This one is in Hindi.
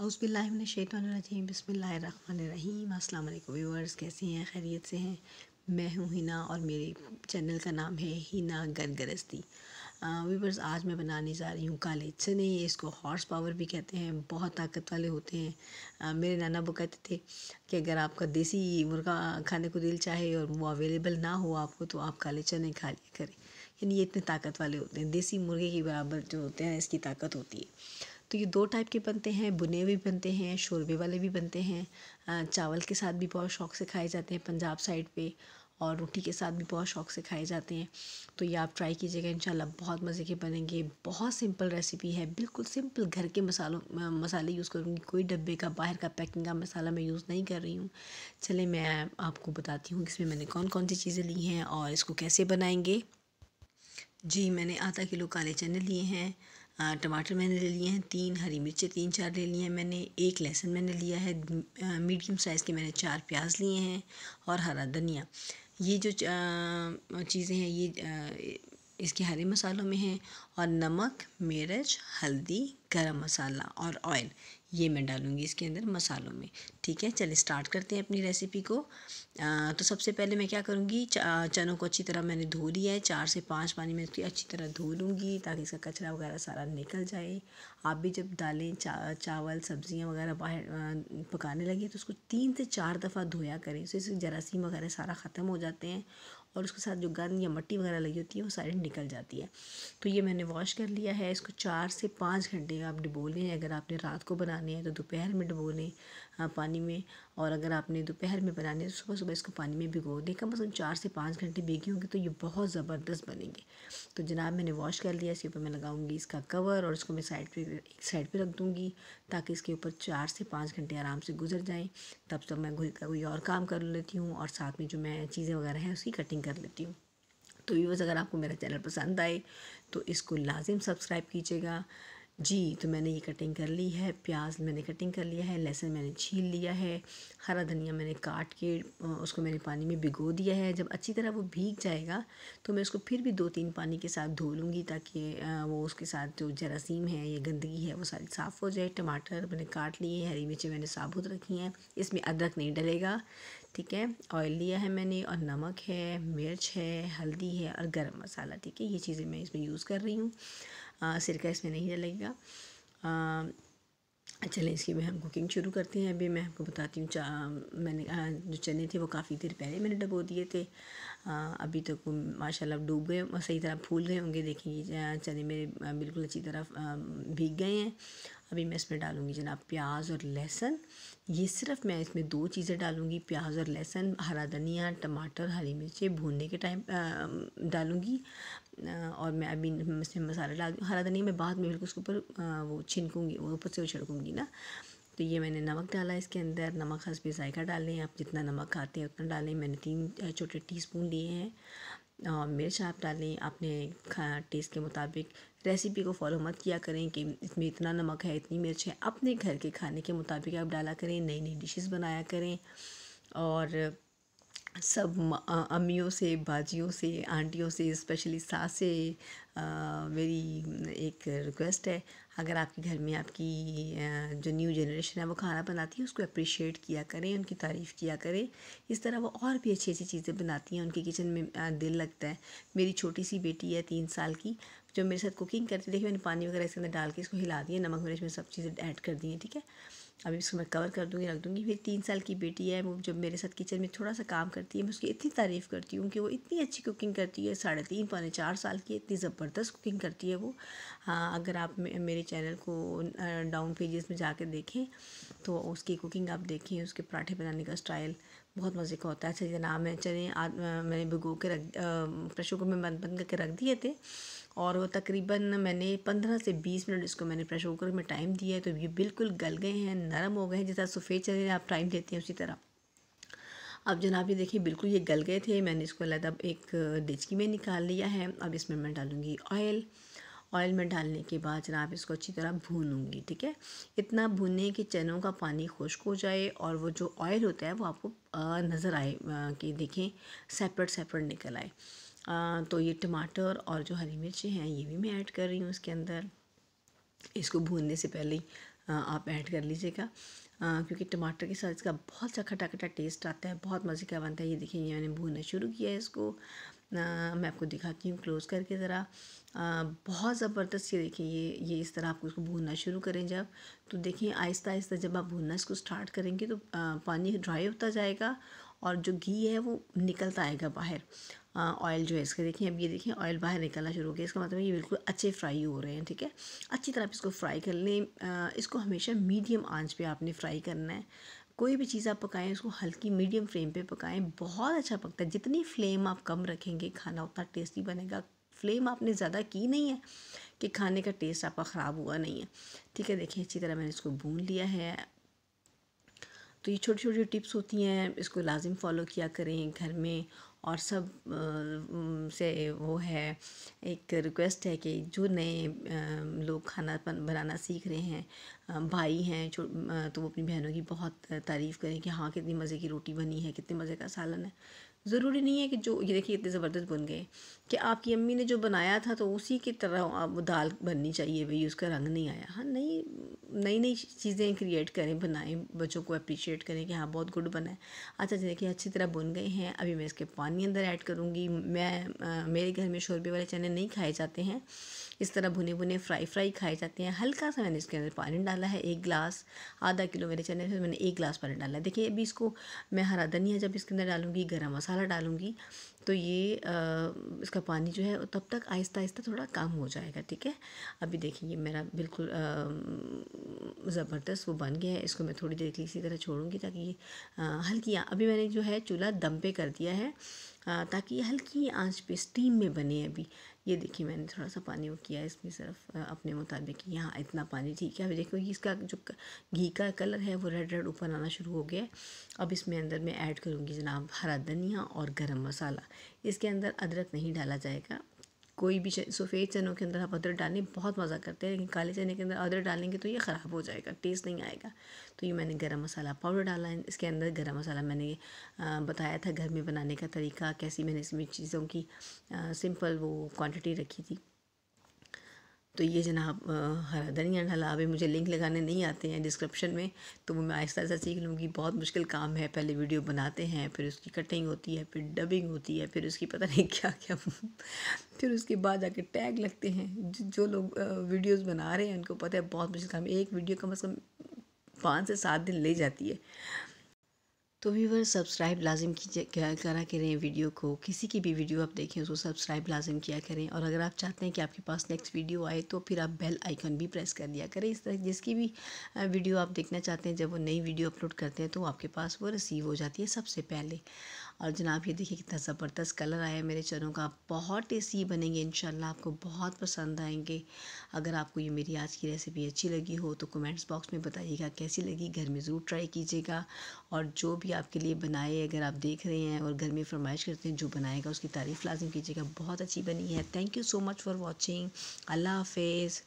हाउसबिल्लाशैतरजीम बसमीम अस्सलाम वालेकुम व्यूवर्स कैसे हैं खैरियत से हैं मैं हूँ हिना और मेरे चैनल का नाम है हिना गरगरस्ती व्यूवर्स आज मैं बनाने जा रही हूँ काले चने इसको हॉर्स पावर भी कहते हैं बहुत ताकत वाले होते हैं आ, मेरे नाना वो कहते थे कि अगर आपका देसी मुर्गा खाने को दिल चाहे और वो अवेलेबल ना हो आपको तो आप काले चने खा लिया करें यानी ये इतने ताकत वाले होते हैं देसी मुर्गे के बराबर जो होते हैं इसकी ताकत होती है तो ये दो टाइप के बनते हैं बुने हुए बनते हैं शोरबे वाले भी बनते हैं चावल के साथ भी बहुत शौक़ से खाए जाते हैं पंजाब साइड पे और रोटी के साथ भी बहुत शौक़ से खाए जाते हैं तो ये आप ट्राई कीजिएगा इंशाल्लाह बहुत मज़े के बनेंगे बहुत सिंपल रेसिपी है बिल्कुल सिंपल घर के मसालों मसाले यूज़ करूँगी कोई डब्बे का बाहर का पैकिंग का मसाला मैं यूज़ नहीं कर रही हूँ चले मैं आपको बताती हूँ इसमें मैंने कौन कौन सी चीज़ें ली हैं और इसको कैसे बनाएँगे जी मैंने आधा किलो काले चने लिए हैं टमाटर मैंने ले लिए हैं तीन हरी मिर्चें तीन चार ले लिए हैं मैंने एक लहसुन मैंने लिया है मीडियम साइज़ के मैंने चार प्याज लिए हैं और हरा धनिया ये जो चीज़ें हैं ये इसके हरे मसालों में हैं और नमक मिर्च हल्दी गरम मसाला और ऑयल ये मैं डालूँगी इसके अंदर मसालों में ठीक है चलिए स्टार्ट करते हैं अपनी रेसिपी को आ, तो सबसे पहले मैं क्या करूँगी चनों को अच्छी तरह मैंने धो लिया है चार से पाँच पानी में इसकी अच्छी तरह धो लूँगी ताकि इसका कचरा वगैरह सारा निकल जाए आप भी जब दालें चा, चावल सब्जियाँ वगैरह बाहर पकाने लगे तो उसको तीन से चार दफ़ा धोया करें उससे जरासीम वगैरह सारा ख़त्म हो जाते हैं और उसके साथ जो गंद या मट्टी वगैरह लगी होती है वो सारी निकल जाती है तो ये मैंने वॉश कर लिया है इसको चार से पाँच घंटे आप डिबो लें अगर आपने रात को बनाने हैं तो दोपहर में डिबो लें हाँ, पानी में और अगर आपने दोपहर में बनाने तो सुबह सुबह इसको पानी में भिगो दें कम से कम चार से पाँच घंटे भिगे होंगे तो ये बहुत ज़बरदस्त बनेंगे तो जनाब मैंने वॉश कर लिया इसके ऊपर मैं लगाऊंगी इसका कवर और इसको मैं साइड पे एक साइड पे रख दूँगी ताकि इसके ऊपर चार से पाँच घंटे आराम से गुजर जाएँ तब तक तो मैं कोई और काम कर लेती हूँ और साथ में जो मैं चीज़ें वगैरह हैं उसकी कटिंग कर लेती हूँ तो व्यूवर्स अगर आपको मेरा चैनल पसंद आए तो इसको लाजिम सब्सक्राइब कीजिएगा जी तो मैंने ये कटिंग कर ली है प्याज मैंने कटिंग कर लिया है लहसुन मैंने छील लिया है हरा धनिया मैंने काट के उसको मैंने पानी में भिगो दिया है जब अच्छी तरह वो भीग जाएगा तो मैं उसको फिर भी दो तीन पानी के साथ धो लूँगी ताकि वो उसके साथ जो जरासीम है या गंदगी है वो सारी साफ़ हो जाए टमाटर मैंने काट लिए हरी मिर्चें मैंने साबुत रखी हैं इसमें अदरक नहीं डलेगा ठीक है ऑयल लिया है मैंने और नमक है मिर्च है हल्दी है और गरम मसाला ठीक है ये चीज़ें मैं इसमें यूज़ कर रही हूँ सिरका इसमें नहीं डलेगा चले इसकी भी हम कुकिंग शुरू करते हैं अभी मैं आपको बताती हूँ चा मैंने आ, जो चने थे वो काफ़ी देर पहले मैंने डबो दिए थे आ, अभी तक तो माशाल्लाह डूब गए सही तरह फूल गए होंगे देखिए चने मेरे बिल्कुल अच्छी तरह भीग गए हैं अभी मैं इसमें डालूँगी जनाब प्याज और लहसुन ये सिर्फ मैं इसमें दो चीज़ें डालूँगी प्याज और लहसुन हरा धनिया टमाटर हरी मिर्चें भूनने के टाइम डालूँगी और मैं अभी इसमें मसाला डाल हरा धनिया मैं बाद में बिल्कुल उसके ऊपर वो छिनकूँगी वो ऊपर से वो छिड़कूँगी ना तो ये मैंने नमक डाला इसके अंदर नमक हंस भी जायका डालें आप जितना नमक खाते हैं उतना डालें मैंने तीन छोटे स्पून लिए हैं और मिर्च आप डालें अपने खा टेस्ट के मुताबिक रेसिपी को फॉलो मत किया करें कि इसमें इतना नमक है इतनी मिर्च है अपने घर के खाने के मुताबिक आप डाला करें नई नई डिशेस बनाया करें और सब अम्मियों से बाजियों से आंटियों से स्पेशली सास से मेरी एक रिक्वेस्ट है अगर आपके घर में आपकी जो न्यू जनरेशन है वो खाना बनाती है उसको अप्रिशिएट किया करें उनकी तारीफ़ किया करें इस तरह वो और भी अच्छी अच्छी चीज़ें बनाती हैं उनके किचन में दिल लगता है मेरी छोटी सी बेटी है तीन साल की जो मेरे साथ कुकिंग करती देखिए मैंने पानी वगैरह इसके अंदर डाल के इसको हिला दिया नमक मिर्च में सब चीज़ें ऐड कर दी हैं ठीक है अभी इसको मैं कवर कर दूँगी रख दूँगी फिर तीन साल की बेटी है वो जब मेरे साथ किचन में थोड़ा सा काम करती है मैं उसकी इतनी तारीफ़ करती हूँ कि वो इतनी अच्छी कुकिंग करती है साढ़े तीन पौने चार साल की इतनी ज़बरदस्त कुकिंग करती है वो हाँ अगर आप मेरे चैनल को डाउन पेजेस में जाके देखें तो उसकी कुकिंग आप देखें उसके पराठे बनाने का स्टाइल बहुत मज़े का होता है अच्छा जनाब मैं चने मैंने भिगो के रख प्रेशर कुकर में बंद बंद करके रख दिए थे और वो तकरीबन मैंने पंद्रह से बीस मिनट इसको मैंने प्रेशर कुकर में टाइम दिया है तो ये बिल्कुल गल गए हैं नरम हो गए हैं जैसा सफ़ेद चले आप टाइम देते हैं उसी तरह अब जनाब ये देखिए बिल्कुल ये गल गए थे मैंने इसको अब एक डिचकी में निकाल लिया है अब इसमें मैं डालूँगी ऑयल ऑयल में डालने के बाद जनाब इसको अच्छी तरह भूनूंगी ठीक है इतना भूने कि चनों का पानी खुश्क हो जाए और वो जो ऑयल होता है वो आपको नज़र आए कि देखें सेपरेट सेपरेट निकल आए आ, तो ये टमाटर और जो हरी मिर्ची हैं ये भी मैं ऐड कर रही हूँ इसके अंदर इसको भूनने से पहले ही आप ऐड कर लीजिएगा क्योंकि टमाटर के साथ इसका बहुत सा खटा खटा टेस्ट आता है बहुत मज़े का बनता है ये देखिए ये मैंने भूनना शुरू किया है इसको आ, मैं आपको दिखाती हूँ क्लोज़ करके ज़रा बहुत ज़बरदस्त ये देखिए ये ये इस तरह आपको इसको भूनना शुरू करें जब तो देखिए आहिस्ता आहिस्ता जब आप भूनना इसको स्टार्ट करेंगे तो आ, पानी ड्राई होता जाएगा और जो घी है वो निकलता आएगा बाहर ऑयल हाँ, जो है इसके देखिए अब ये देखिए ऑयल बाहर निकलना शुरू हो गया इसका मतलब ये बिल्कुल अच्छे फ्राई हो रहे हैं ठीक है अच्छी तरह आप इसको फ्राई कर लें इसको हमेशा मीडियम आंच पे आपने फ्राई करना है कोई भी चीज़ आप पकाएं उसको हल्की मीडियम फ्लेम पे पकाएं बहुत अच्छा पकता है जितनी फ्लेम आप कम रखेंगे खाना उतना टेस्टी बनेगा फ्लेम आपने ज़्यादा की नहीं है कि खाने का टेस्ट आपका ख़राब हुआ नहीं है ठीक है देखिए अच्छी तरह मैंने इसको भून लिया है तो ये छोटी छोटी टिप्स होती हैं इसको लाजिम फॉलो किया करें घर में और सब से वो है एक रिक्वेस्ट है कि जो नए लोग खाना बनाना सीख रहे हैं भाई हैं तो वो अपनी बहनों की बहुत तारीफ़ करें कि हाँ कितनी मज़े की रोटी बनी है कितने मज़े का सालन है ज़रूरी नहीं है कि जो ये देखिए इतने ज़बरदस्त बन गए कि आपकी अम्मी ने जो बनाया था तो उसी की तरह आप दाल बननी चाहिए भाई उसका रंग नहीं आया हाँ नई नई नई चीज़ें क्रिएट करें बनाएं बच्चों को अप्रिशिएट करें कि हाँ बहुत गुड बना है अच्छा देखिए अच्छी तरह बुन गए हैं अभी मैं इसके पानी पानी अंदर ऐड करूँगी मैं मेरे घर में शोरबे वाले चने नहीं खाए जाते हैं इस तरह भुने भुने फ्राई फ्राई खाए जाते हैं हल्का सा मैंने इसके अंदर पानी डाला है एक गिलास आधा किलो मेरे चने फिर मैंने एक गिलास पानी डाला है देखिए अभी इसको मैं हरा धनिया जब इसके अंदर डालूँगी गर्म मसाला डालूँगी तो ये आ, इसका पानी जो है तब तक आहिस्ता आहिस्ता थोड़ा कम हो जाएगा ठीक है अभी देखिए ये मेरा बिल्कुल ज़बरदस्त वो बन गया है इसको मैं थोड़ी देर के लिए इसी तरह छोड़ूंगी ताकि ये हल्की अभी मैंने जो है चूल्हा दम पे कर दिया है हाँ, ताकि ये हल्की आंच पे स्टीम में बने अभी ये देखिए मैंने थोड़ा सा पानी वो किया इसमें सिर्फ अपने मुताबिक यहाँ इतना पानी ठीक है अभी देखो इसका जो घी का कलर है वो रेड रेड ऊपर आना शुरू हो गया है अब इसमें अंदर मैं ऐड करूँगी जनाब हरा धनिया और गरम मसाला इसके अंदर अदरक नहीं डाला जाएगा कोई भी सफ़ेद चनों के अंदर आप अदरक डालें बहुत मज़ा करते हैं लेकिन काले चने के अंदर अदरक डालेंगे तो ये ख़राब हो जाएगा टेस्ट नहीं आएगा तो ये मैंने गरम मसाला पाउडर डाला है इसके अंदर गरम मसाला मैंने बताया था घर में बनाने का तरीका कैसी मैंने इसमें चीज़ों की सिंपल वो क्वान्टिटी रखी थी तो ये जनाब हरा धनिया ढला अभी मुझे लिंक लगाने नहीं आते हैं डिस्क्रिप्शन में तो मैं आहिस्ता आहिस्ता सीख लूँगी बहुत मुश्किल काम है पहले वीडियो बनाते हैं फिर उसकी कटिंग होती है फिर डबिंग होती है फिर उसकी पता नहीं क्या क्या फिर उसके बाद जाके टैग लगते हैं जो लोग वीडियोज़ बना रहे हैं उनको पता है बहुत मुश्किल काम एक वीडियो कम अज़ कम पाँच से सात दिन ले जाती है तो व्यूवर सब्सक्राइब लाजिम करा करें वीडियो को किसी की भी वीडियो आप देखें उसको सब्सक्राइब लाजिम किया करें और अगर आप चाहते हैं कि आपके पास नेक्स्ट वीडियो आए तो फिर आप बेल आइकन भी प्रेस कर दिया करें इस तरह जिसकी भी वीडियो आप देखना चाहते हैं जब वो नई वीडियो अपलोड करते हैं तो आपके पास वो रिसीव हो जाती है सबसे पहले और जनाब ये देखिए कितना ज़बरदस्त कलर आया है मेरे चनों का बहुत टेस्टी बनेंगे इन आपको बहुत पसंद आएंगे अगर आपको ये मेरी आज की रेसिपी अच्छी लगी हो तो कमेंट्स बॉक्स में बताइएगा कैसी लगी घर में ज़रूर ट्राई कीजिएगा और जो भी आपके लिए बनाए अगर आप देख रहे हैं और घर में फरमाइश करते हैं जो बनाएगा उसकी तारीफ़ लाजम कीजिएगा बहुत अच्छी बनी है thank you so much for watching अल्लाह हाफिज़